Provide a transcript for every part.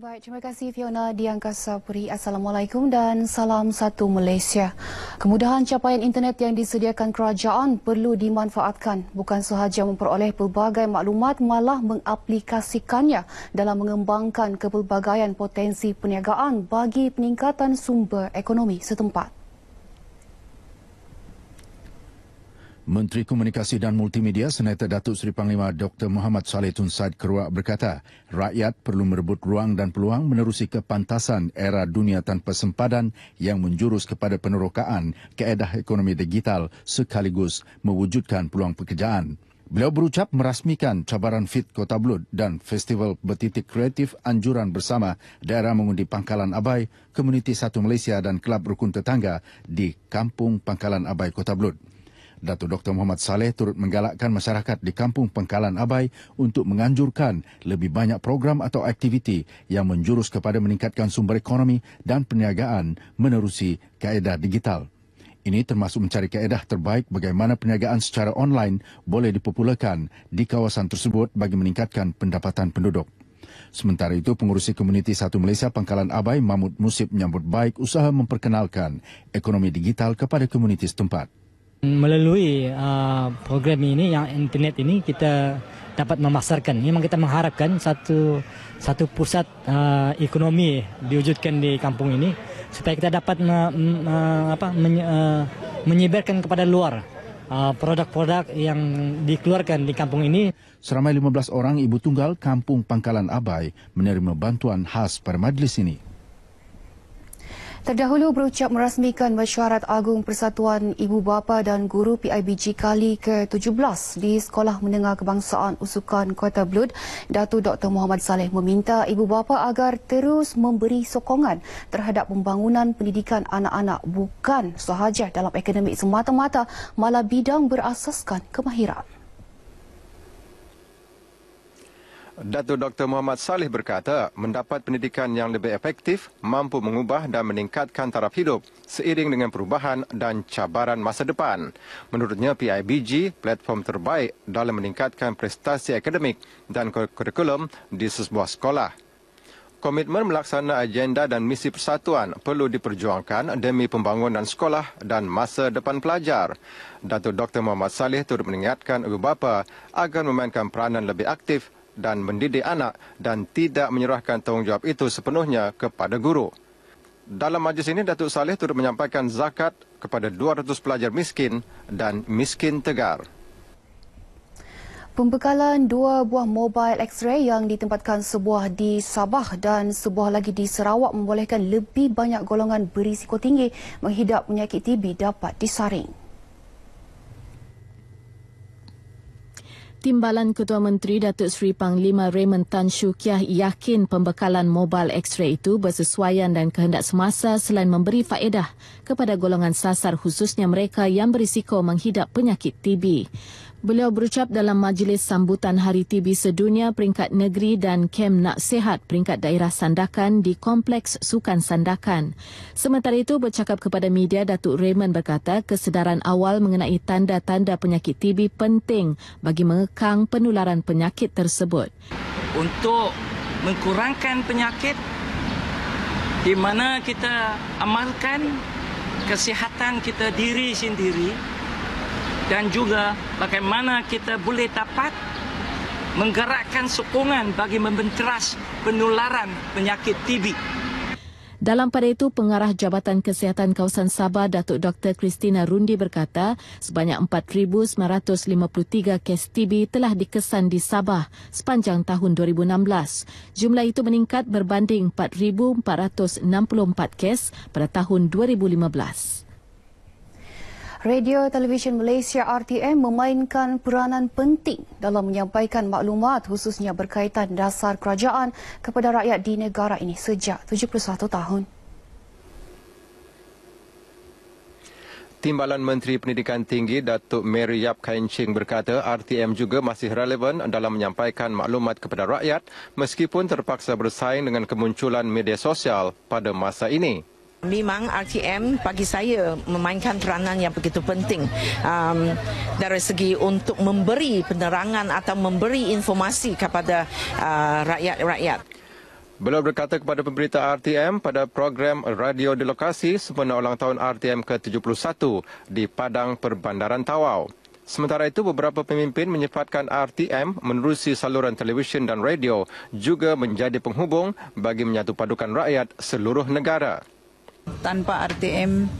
Baik, terima kasih Fiona di Puri. Assalamualaikum dan salam satu Malaysia. Kemudahan capaian internet yang disediakan kerajaan perlu dimanfaatkan. Bukan sahaja memperoleh pelbagai maklumat, malah mengaplikasikannya dalam mengembangkan kepelbagaian potensi perniagaan bagi peningkatan sumber ekonomi setempat. Menteri Komunikasi dan Multimedia Senator Datuk Seri Panglima Dr. Muhammad Saleh Tun Said Keruak berkata, rakyat perlu merebut ruang dan peluang menerusi kepantasan era dunia tanpa sempadan yang menjurus kepada penerokaan keedah ekonomi digital sekaligus mewujudkan peluang pekerjaan. Beliau berucap merasmikan cabaran Fit Kota Blud dan Festival Bertitik Kreatif Anjuran Bersama Daerah Mengundi Pangkalan Abai, Komuniti Satu Malaysia dan Kelab Rukun Tetangga di Kampung Pangkalan Abai Kota Blud. Datuk Dr. Muhammad Saleh turut menggalakkan masyarakat di Kampung Pengkalan Abai untuk menganjurkan lebih banyak program atau aktiviti yang menjurus kepada meningkatkan sumber ekonomi dan perniagaan menerusi kaedah digital. Ini termasuk mencari kaedah terbaik bagaimana perniagaan secara online boleh dipopulakan di kawasan tersebut bagi meningkatkan pendapatan penduduk. Sementara itu, pengurusi komuniti Satu Malaysia Pangkalan Abai, Mahmud Musib menyambut baik usaha memperkenalkan ekonomi digital kepada komuniti setempat melalui uh, program ini yang internet ini kita dapat memasarkan memang kita mengharapkan satu satu pusat uh, ekonomi diwujudkan di kampung ini supaya kita dapat me, me, apa men, uh, menyebarkan kepada luar uh, produk-produk uh, yang dikeluarkan di kampung ini seramai 15 orang ibu tunggal kampung Pangkalan Abai menerima bantuan khas pada majlis ini Terdahulu berucap merasmikan mesyuarat Agung Persatuan Ibu Bapa dan Guru PIBG kali ke-17 di Sekolah Menengah Kebangsaan Usukan Kota Blud, Datu Dr. Muhammad Saleh meminta ibu bapa agar terus memberi sokongan terhadap pembangunan pendidikan anak-anak bukan sahaja dalam ekonomi semata-mata malah bidang berasaskan kemahiran. Datuk Dr. Muhammad Saleh berkata, mendapat pendidikan yang lebih efektif mampu mengubah dan meningkatkan taraf hidup seiring dengan perubahan dan cabaran masa depan. Menurutnya, PIBG platform terbaik dalam meningkatkan prestasi akademik dan kurikulum di sebuah sekolah. Komitmen melaksana agenda dan misi persatuan perlu diperjuangkan demi pembangunan sekolah dan masa depan pelajar. Datuk Dr. Muhammad Saleh turut mengingatkan ibu bapa agar memainkan peranan lebih aktif dan mendidik anak dan tidak menyerahkan tanggungjawab itu sepenuhnya kepada guru. Dalam majlis ini, Datuk Saleh turut menyampaikan zakat kepada 200 pelajar miskin dan miskin tegar. Pembekalan dua buah mobile X-ray yang ditempatkan sebuah di Sabah dan sebuah lagi di Sarawak membolehkan lebih banyak golongan berisiko tinggi menghidap penyakit TB dapat disaring. Timbalan Ketua Menteri Datuk Seri Panglima Raymond Tan Shukiah yakin pembekalan mobile X-ray itu bersesuaian dan kehendak semasa selain memberi faedah kepada golongan sasar khususnya mereka yang berisiko menghidap penyakit TB. Beliau berucap dalam majlis sambutan Hari TB Sedunia peringkat negeri dan Kem Nak Sehat peringkat daerah Sandakan di Kompleks Sukan Sandakan. Sementara itu bercakap kepada media Datuk Raymond berkata kesedaran awal mengenai tanda-tanda penyakit TB penting bagi mengekang penularan penyakit tersebut. Untuk mengurangkan penyakit di mana kita amalkan kesihatan kita diri sendiri dan juga bagaimana kita boleh dapat menggerakkan sokongan bagi membenteras penularan penyakit TB. Dalam pada itu, pengarah Jabatan Kesihatan Kawasan Sabah, Datuk Dr. Kristina Rundi berkata, sebanyak 4,953 kes TB telah dikesan di Sabah sepanjang tahun 2016. Jumlah itu meningkat berbanding 4,464 kes pada tahun 2015. Radio Television Malaysia RTM memainkan peranan penting dalam menyampaikan maklumat khususnya berkaitan dasar kerajaan kepada rakyat di negara ini sejak 71 tahun. Timbalan Menteri Pendidikan Tinggi Datuk Mary Yap Kain Ching berkata RTM juga masih relevan dalam menyampaikan maklumat kepada rakyat meskipun terpaksa bersaing dengan kemunculan media sosial pada masa ini. Memang RTM bagi saya memainkan peranan yang begitu penting um, dari segi untuk memberi penerangan atau memberi informasi kepada rakyat-rakyat. Uh, Beliau berkata kepada pemberita RTM pada program radio di lokasi sempena ulang tahun RTM ke-71 di Padang Perbandaran Tawau. Sementara itu, beberapa pemimpin menyifatkan RTM menerusi saluran televisyen dan radio juga menjadi penghubung bagi menyatupadukan rakyat seluruh negara tanpa RTM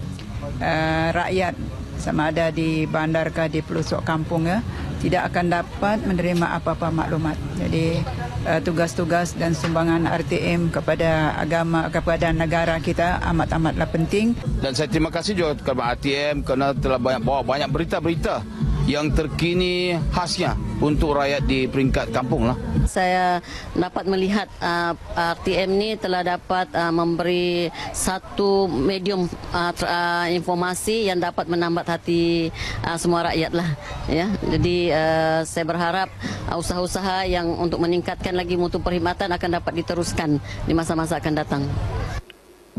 uh, eh, rakyat sama ada di bandar ke di pelosok kampung ya tidak akan dapat menerima apa-apa maklumat. Jadi eh, tugas-tugas dan sumbangan RTM kepada agama kepada negara kita amat-amatlah penting. Dan saya terima kasih juga kepada RTM kerana telah banyak bawa banyak berita-berita yang terkini khasnya untuk rakyat di peringkat kampung lah. Saya dapat melihat uh, RTM ni telah dapat uh, memberi satu medium uh, ter, uh, informasi yang dapat menambat hati uh, semua rakyat lah. Ya, jadi uh, saya berharap uh, usaha-usaha yang untuk meningkatkan lagi mutu perkhidmatan akan dapat diteruskan di masa-masa akan datang.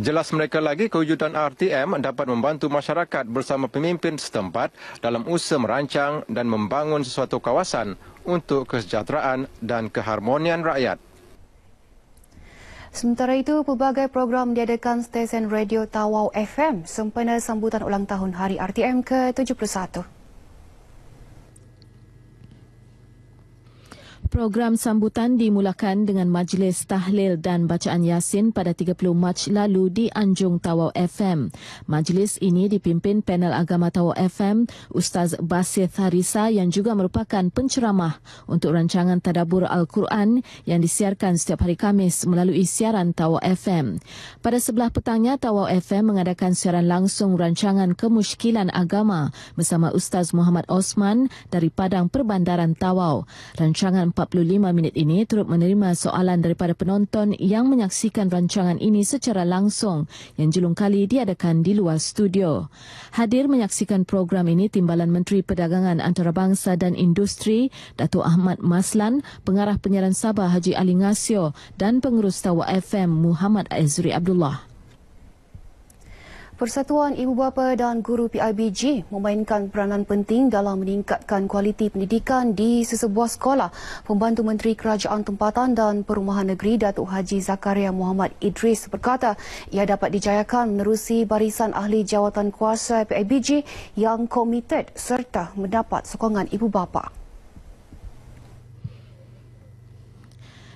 Jelas mereka lagi kewujudan RTM dapat membantu masyarakat bersama pemimpin setempat dalam usaha merancang dan membangun sesuatu kawasan untuk kesejahteraan dan keharmonian rakyat. Sementara itu, pelbagai program diadakan stesen radio Tawau FM sempena sambutan ulang tahun Hari RTM ke-71. Program sambutan dimulakan dengan majlis tahlil dan bacaan Yasin pada 30 Mac lalu di Anjung Tawau FM. Majlis ini dipimpin panel agama Tawau FM, Ustaz Basith Tharisa yang juga merupakan penceramah untuk rancangan Tadabur Al-Quran yang disiarkan setiap hari Kamis melalui siaran Tawau FM. Pada sebelah petangnya, Tawau FM mengadakan siaran langsung rancangan kemuskilan agama bersama Ustaz Muhammad Osman dari Padang Perbandaran Tawau. Rancangan 45 minit ini turut menerima soalan daripada penonton yang menyaksikan rancangan ini secara langsung yang julung kali diadakan di luar studio. Hadir menyaksikan program ini Timbalan Menteri Perdagangan Antarabangsa dan Industri Datuk Ahmad Maslan, Pengarah Penyiaran Sabah Haji Ali Ngasio dan Pengurus Tawa FM Muhammad Azri Abdullah. Persatuan Ibu Bapa dan Guru PIBG memainkan peranan penting dalam meningkatkan kualiti pendidikan di sesebuah sekolah. Pembantu Menteri Kerajaan Tempatan dan Perumahan Negeri Datuk Haji Zakaria Muhammad Idris berkata ia dapat dijayakan menerusi barisan ahli jawatan kuasa PIBG yang komited serta mendapat sokongan Ibu Bapa.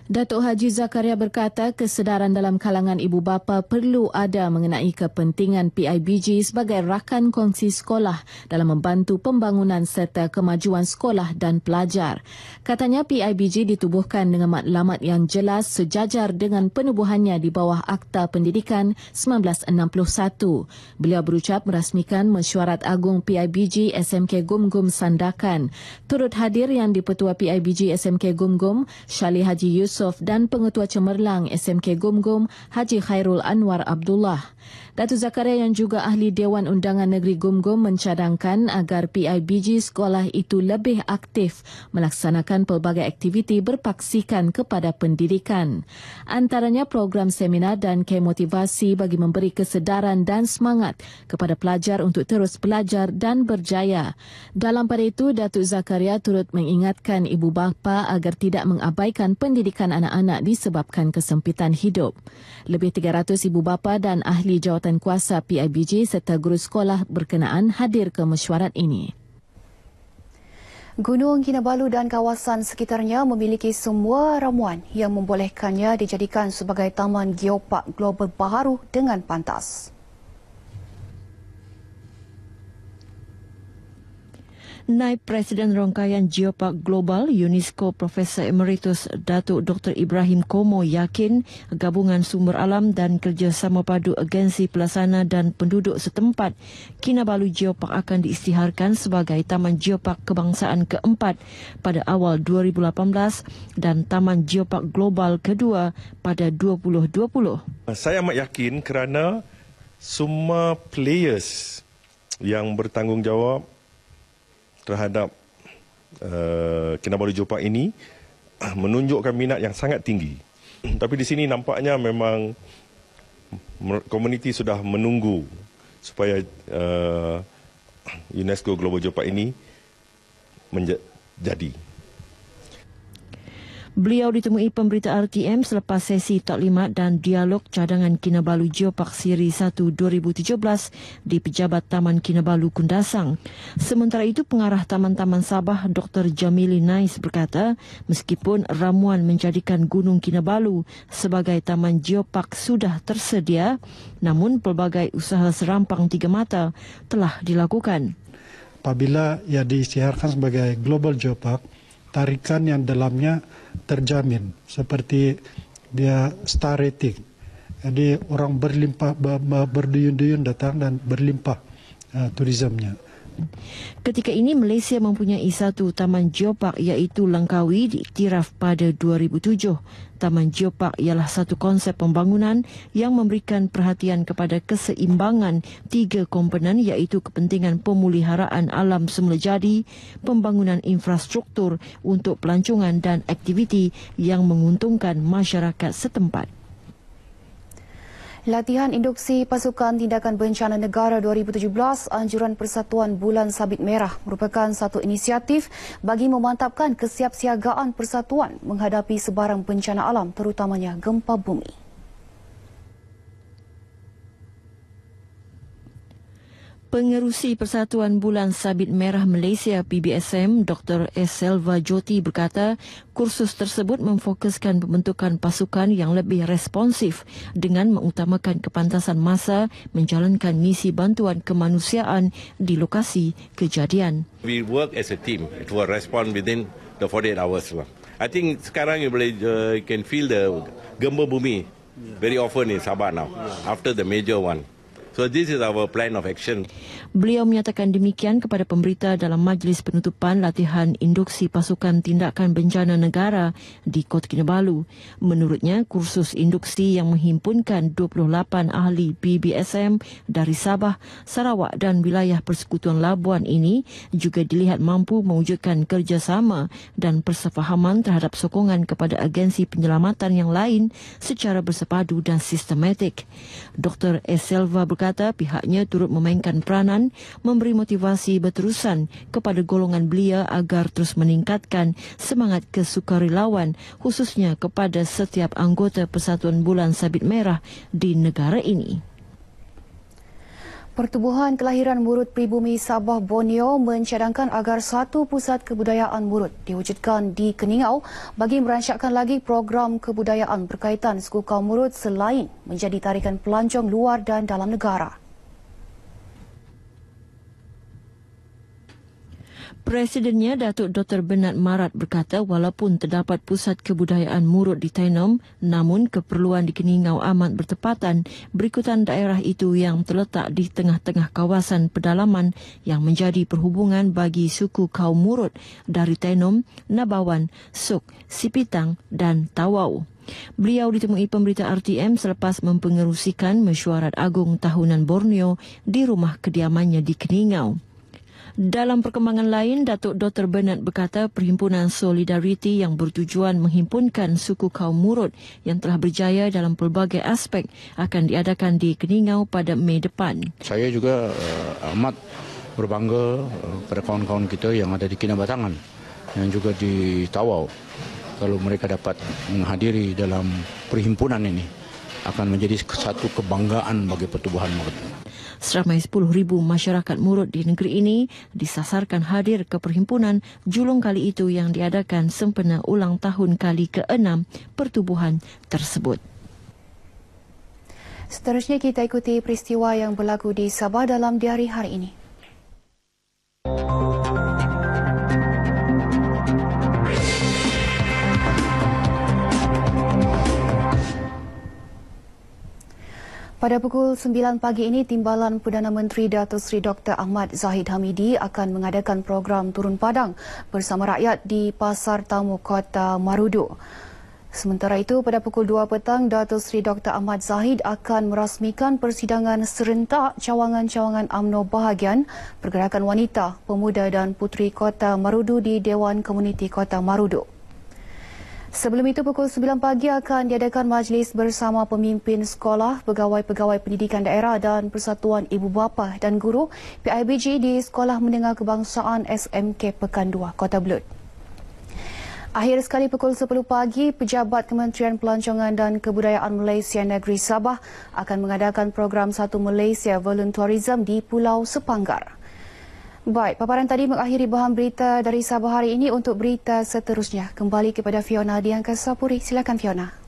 Datuk Haji Zakaria berkata kesedaran dalam kalangan ibu bapa perlu ada mengenai kepentingan PIBG sebagai rakan kongsi sekolah dalam membantu pembangunan serta kemajuan sekolah dan pelajar. Katanya PIBG ditubuhkan dengan matlamat yang jelas sejajar dengan penubuhannya di bawah Akta Pendidikan 1961. Beliau berucap merasmikan mesyuarat agung PIBG SMK Gumgum -Gum Sandakan. Turut hadir yang dipetua PIBG SMK Gumgum, -Gum, Syali Haji Yus Yusof dan Pengetua Cemerlang SMK Gomgom -Gom, Haji Khairul Anwar Abdullah. Datuk Zakaria yang juga ahli Dewan Undangan Negeri Gomgom -Gom mencadangkan agar PIBG sekolah itu lebih aktif melaksanakan pelbagai aktiviti berpaksikan kepada pendidikan. Antaranya program seminar dan kemotivasi bagi memberi kesedaran dan semangat kepada pelajar untuk terus belajar dan berjaya. Dalam pada itu, Datuk Zakaria turut mengingatkan ibu bapa agar tidak mengabaikan pendidikan kebanyakan anak-anak disebabkan kesempitan hidup. Lebih 300 ibu bapa dan ahli jawatan kuasa PIBJ serta guru sekolah berkenaan hadir ke mesyuarat ini. Gunung Kinabalu dan kawasan sekitarnya memiliki semua ramuan yang membolehkannya dijadikan sebagai taman geopark global baru dengan pantas. Naib Presiden Rongkaian Geopark Global UNESCO Profesor Emeritus Datuk Dr. Ibrahim Komo yakin gabungan sumber alam dan kerjasama padu agensi pelaksana dan penduduk setempat Kinabalu Geopark akan diisytiharkan sebagai Taman Geopark Kebangsaan keempat pada awal 2018 dan Taman Geopark Global kedua pada 2020. Saya amat yakin kerana semua players yang bertanggungjawab terhadap uh, Kinabalu Jopak ini menunjukkan minat yang sangat tinggi. Tapi di sini nampaknya memang komuniti sudah menunggu supaya uh, UNESCO Global Jopak ini menjadi. Beliau ditemui pemberita RTM selepas sesi taklimat dan dialog cadangan Kinabalu Geopark Siri 1 2017 di Pejabat Taman Kinabalu Kundasang. Sementara itu, pengarah Taman-Taman Sabah Dr. Jamili Nais berkata, meskipun ramuan menjadikan Gunung Kinabalu sebagai Taman Geopark sudah tersedia, namun pelbagai usaha serampang tiga mata telah dilakukan. Apabila ia diisytiharkan sebagai Global Geopark, tarikan yang dalamnya terjamin seperti dia star rating. Jadi orang berlimpah berduyun-duyun datang dan berlimpah uh, turismenya. Ketika ini Malaysia mempunyai satu taman geopark iaitu Langkawi diiktiraf pada 2007. Taman geopark ialah satu konsep pembangunan yang memberikan perhatian kepada keseimbangan tiga komponen iaitu kepentingan pemuliharaan alam semula jadi, pembangunan infrastruktur untuk pelancongan dan aktiviti yang menguntungkan masyarakat setempat. Latihan induksi pasukan tindakan bencana negara 2017 Anjuran Persatuan Bulan Sabit Merah merupakan satu inisiatif bagi memantapkan kesiapsiagaan persatuan menghadapi sebarang bencana alam terutamanya gempa bumi. Pengerusi Persatuan Bulan Sabit Merah Malaysia PBSM Dr. S. Selva Joti berkata kursus tersebut memfokuskan pembentukan pasukan yang lebih responsif dengan mengutamakan kepantasan masa menjalankan misi bantuan kemanusiaan di lokasi kejadian. We work as a team to respond within the 48 hours. Lah. I think sekarang you, boleh, uh, you can feel the gempa bumi very often in Sabah now after the major one. So this is our plan of action. Beliau menyatakan demikian kepada pemberita dalam majlis penutupan latihan induksi pasukan tindakan bencana negara di Kota Kinabalu. Menurutnya, kursus induksi yang menghimpunkan 28 ahli BBSM dari Sabah, Sarawak dan wilayah persekutuan Labuan ini juga dilihat mampu mewujudkan kerjasama dan persefahaman terhadap sokongan kepada agensi penyelamatan yang lain secara bersepadu dan sistematik. Dr. Eselva berkata, berkata pihaknya turut memainkan peranan memberi motivasi berterusan kepada golongan belia agar terus meningkatkan semangat kesukarelawan khususnya kepada setiap anggota Persatuan Bulan Sabit Merah di negara ini. Pertubuhan Kelahiran Murut Pribumi Sabah Borneo mencadangkan agar satu pusat kebudayaan murut diwujudkan di Keningau bagi merancangkan lagi program kebudayaan berkaitan suku kaum murut selain menjadi tarikan pelancong luar dan dalam negara. Presidennya Datuk Dr. Bernard Marat berkata walaupun terdapat pusat kebudayaan murut di Tainom, namun keperluan di Keningau amat bertepatan berikutan daerah itu yang terletak di tengah-tengah kawasan pedalaman yang menjadi perhubungan bagi suku kaum murut dari Tainom, Nabawan, Suk, Sipitang dan Tawau. Beliau ditemui pemberita RTM selepas mempengerusikan mesyuarat agung tahunan Borneo di rumah kediamannya di Keningau. Dalam perkembangan lain, Datuk Dr. Bernard berkata Perhimpunan Solidariti yang bertujuan menghimpunkan suku kaum murut yang telah berjaya dalam pelbagai aspek akan diadakan di Keningau pada Mei depan. Saya juga uh, amat berbangga uh, eh, pada kawan-kawan kita yang ada di Kinabatangan yang juga di Tawau. Kalau mereka dapat menghadiri dalam perhimpunan ini akan menjadi satu kebanggaan bagi pertubuhan murut. Seramai 10,000 masyarakat murid di negeri ini disasarkan hadir ke perhimpunan julung kali itu yang diadakan sempena ulang tahun kali ke-6 pertubuhan tersebut. Seterusnya kita ikuti peristiwa yang berlaku di Sabah dalam diari hari ini. Oh. Pada pukul 9 pagi ini, Timbalan Perdana Menteri Datuk Seri Dr. Ahmad Zahid Hamidi akan mengadakan program Turun Padang bersama rakyat di Pasar Tamu Kota Marudu. Sementara itu, pada pukul 2 petang, Datuk Seri Dr. Ahmad Zahid akan merasmikan persidangan serentak cawangan-cawangan UMNO bahagian Pergerakan Wanita, Pemuda dan Puteri Kota Marudu di Dewan Komuniti Kota Marudu. Sebelum itu pukul 9 pagi akan diadakan majlis bersama pemimpin sekolah, pegawai-pegawai pendidikan daerah dan Persatuan Ibu Bapa dan Guru PIBG di Sekolah mendengar Kebangsaan SMK Pekan 2, Kota Belud. Akhir sekali pukul 10 pagi, Pejabat Kementerian Pelancongan dan Kebudayaan Malaysia Negeri Sabah akan mengadakan program Satu Malaysia Voluntourism di Pulau Sepanggar. Baik, paparan tadi mengakhiri bahan berita dari Sabah hari ini untuk berita seterusnya. Kembali kepada Fiona Diangkasa Puri. Silakan Fiona.